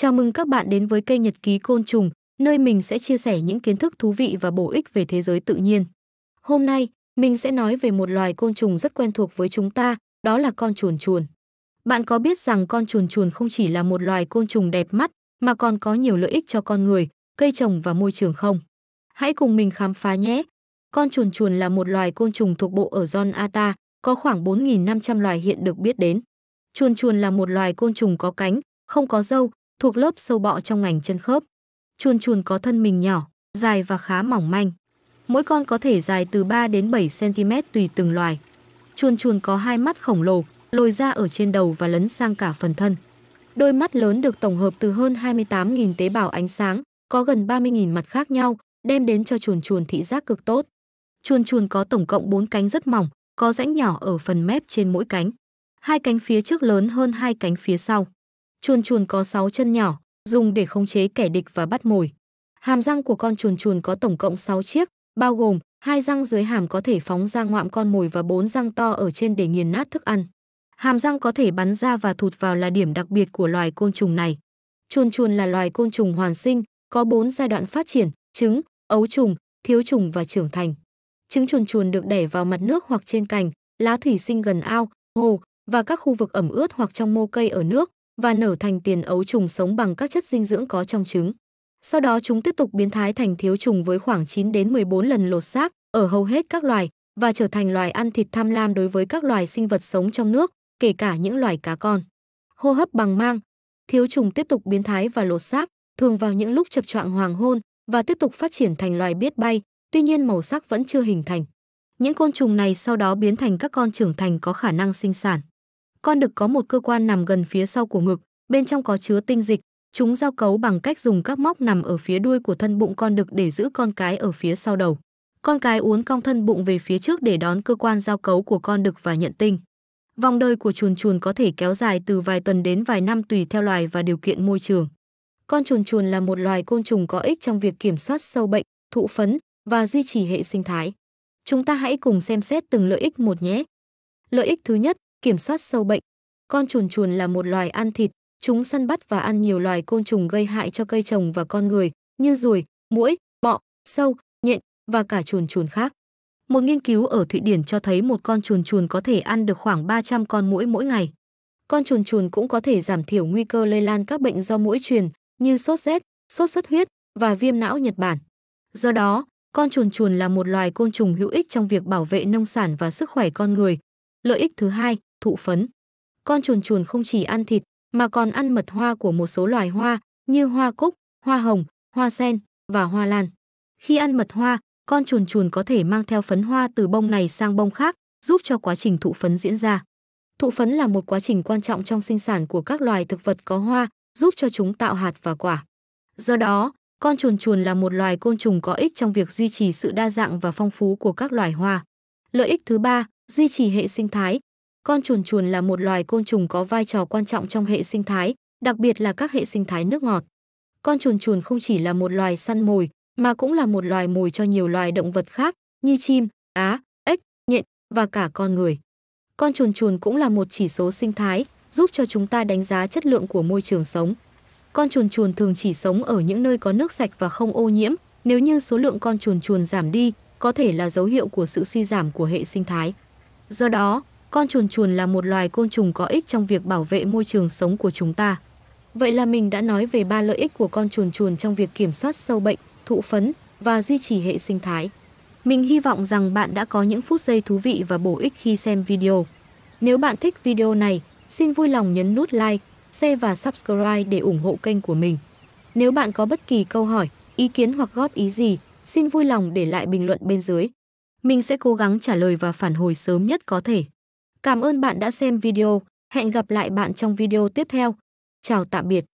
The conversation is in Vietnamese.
Chào mừng các bạn đến với kênh Nhật ký côn trùng, nơi mình sẽ chia sẻ những kiến thức thú vị và bổ ích về thế giới tự nhiên. Hôm nay, mình sẽ nói về một loài côn trùng rất quen thuộc với chúng ta, đó là con chuồn chuồn. Bạn có biết rằng con chuồn chuồn không chỉ là một loài côn trùng đẹp mắt mà còn có nhiều lợi ích cho con người, cây trồng và môi trường không? Hãy cùng mình khám phá nhé. Con chuồn chuồn là một loài côn trùng thuộc bộ ở John Ata, có khoảng 4.500 loài hiện được biết đến. Chuồn chuồn là một loài côn trùng có cánh, không có râu, thuộc lớp sâu bọ trong ngành chân khớp. Chuồn chuồn có thân mình nhỏ, dài và khá mỏng manh. Mỗi con có thể dài từ 3 đến 7 cm tùy từng loài. Chuồn chuồn có hai mắt khổng lồ, lồi ra ở trên đầu và lấn sang cả phần thân. Đôi mắt lớn được tổng hợp từ hơn 28.000 tế bào ánh sáng, có gần 30.000 mặt khác nhau, đem đến cho chuồn chuồn thị giác cực tốt. Chuồn chuồn có tổng cộng 4 cánh rất mỏng, có rãnh nhỏ ở phần mép trên mỗi cánh. Hai cánh phía trước lớn hơn hai cánh phía sau chuồn chuồn có 6 chân nhỏ, dùng để khống chế kẻ địch và bắt mồi. Hàm răng của con chuồn chuồn có tổng cộng 6 chiếc, bao gồm hai răng dưới hàm có thể phóng ra ngoạm con mồi và bốn răng to ở trên để nghiền nát thức ăn. Hàm răng có thể bắn ra và thụt vào là điểm đặc biệt của loài côn trùng này. Chuồn chuồn là loài côn trùng hoàn sinh, có 4 giai đoạn phát triển, trứng, ấu trùng, thiếu trùng và trưởng thành. Trứng chuồn chuồn được đẻ vào mặt nước hoặc trên cành, lá thủy sinh gần ao, hồ và các khu vực ẩm ướt hoặc trong mô cây ở nước, và nở thành tiền ấu trùng sống bằng các chất dinh dưỡng có trong trứng. Sau đó chúng tiếp tục biến thái thành thiếu trùng với khoảng 9 đến 14 lần lột xác ở hầu hết các loài và trở thành loài ăn thịt tham lam đối với các loài sinh vật sống trong nước, kể cả những loài cá con. Hô hấp bằng mang, thiếu trùng tiếp tục biến thái và lột xác, thường vào những lúc chập choạng hoàng hôn và tiếp tục phát triển thành loài biết bay, tuy nhiên màu sắc vẫn chưa hình thành. Những côn trùng này sau đó biến thành các con trưởng thành có khả năng sinh sản. Con đực có một cơ quan nằm gần phía sau của ngực, bên trong có chứa tinh dịch, chúng giao cấu bằng cách dùng các móc nằm ở phía đuôi của thân bụng con đực để giữ con cái ở phía sau đầu. Con cái uốn cong thân bụng về phía trước để đón cơ quan giao cấu của con đực và nhận tinh. Vòng đời của chuồn chuồn có thể kéo dài từ vài tuần đến vài năm tùy theo loài và điều kiện môi trường. Con chuồn chuồn là một loài côn trùng có ích trong việc kiểm soát sâu bệnh, thụ phấn và duy trì hệ sinh thái. Chúng ta hãy cùng xem xét từng lợi ích một nhé. Lợi ích thứ nhất, kiểm soát sâu bệnh. Con chuồn chuồn là một loài ăn thịt, chúng săn bắt và ăn nhiều loài côn trùng gây hại cho cây trồng và con người, như ruồi, muỗi, bọ, sâu, nhện và cả chuồn chuồn khác. Một nghiên cứu ở Thụy Điển cho thấy một con chuồn chuồn có thể ăn được khoảng 300 con muỗi mỗi ngày. Con chuồn chuồn cũng có thể giảm thiểu nguy cơ lây lan các bệnh do muỗi truyền như sốt rét, sốt xuất huyết và viêm não Nhật Bản. Do đó, con chuồn chuồn là một loài côn trùng hữu ích trong việc bảo vệ nông sản và sức khỏe con người. Lợi ích thứ hai, thụ phấn. Con chuồn chuồn không chỉ ăn thịt mà còn ăn mật hoa của một số loài hoa như hoa cúc, hoa hồng, hoa sen và hoa lan. Khi ăn mật hoa, con chuồn chuồn có thể mang theo phấn hoa từ bông này sang bông khác, giúp cho quá trình thụ phấn diễn ra. Thụ phấn là một quá trình quan trọng trong sinh sản của các loài thực vật có hoa, giúp cho chúng tạo hạt và quả. Do đó, con chuồn chuồn là một loài côn trùng có ích trong việc duy trì sự đa dạng và phong phú của các loài hoa. Lợi ích thứ ba, duy trì hệ sinh thái, con chuồn chuồn là một loài côn trùng có vai trò quan trọng trong hệ sinh thái, đặc biệt là các hệ sinh thái nước ngọt. Con chuồn chuồn không chỉ là một loài săn mồi, mà cũng là một loài mồi cho nhiều loài động vật khác như chim, á, ếch, nhện và cả con người. Con chuồn chuồn cũng là một chỉ số sinh thái, giúp cho chúng ta đánh giá chất lượng của môi trường sống. Con chuồn chuồn thường chỉ sống ở những nơi có nước sạch và không ô nhiễm, nếu như số lượng con chuồn chuồn giảm đi, có thể là dấu hiệu của sự suy giảm của hệ sinh thái. Do đó, con chuồn chuồn là một loài côn trùng có ích trong việc bảo vệ môi trường sống của chúng ta. Vậy là mình đã nói về ba lợi ích của con chuồn chuồn trong việc kiểm soát sâu bệnh, thụ phấn và duy trì hệ sinh thái. Mình hy vọng rằng bạn đã có những phút giây thú vị và bổ ích khi xem video. Nếu bạn thích video này, xin vui lòng nhấn nút like, share và subscribe để ủng hộ kênh của mình. Nếu bạn có bất kỳ câu hỏi, ý kiến hoặc góp ý gì, xin vui lòng để lại bình luận bên dưới. Mình sẽ cố gắng trả lời và phản hồi sớm nhất có thể. Cảm ơn bạn đã xem video. Hẹn gặp lại bạn trong video tiếp theo. Chào tạm biệt.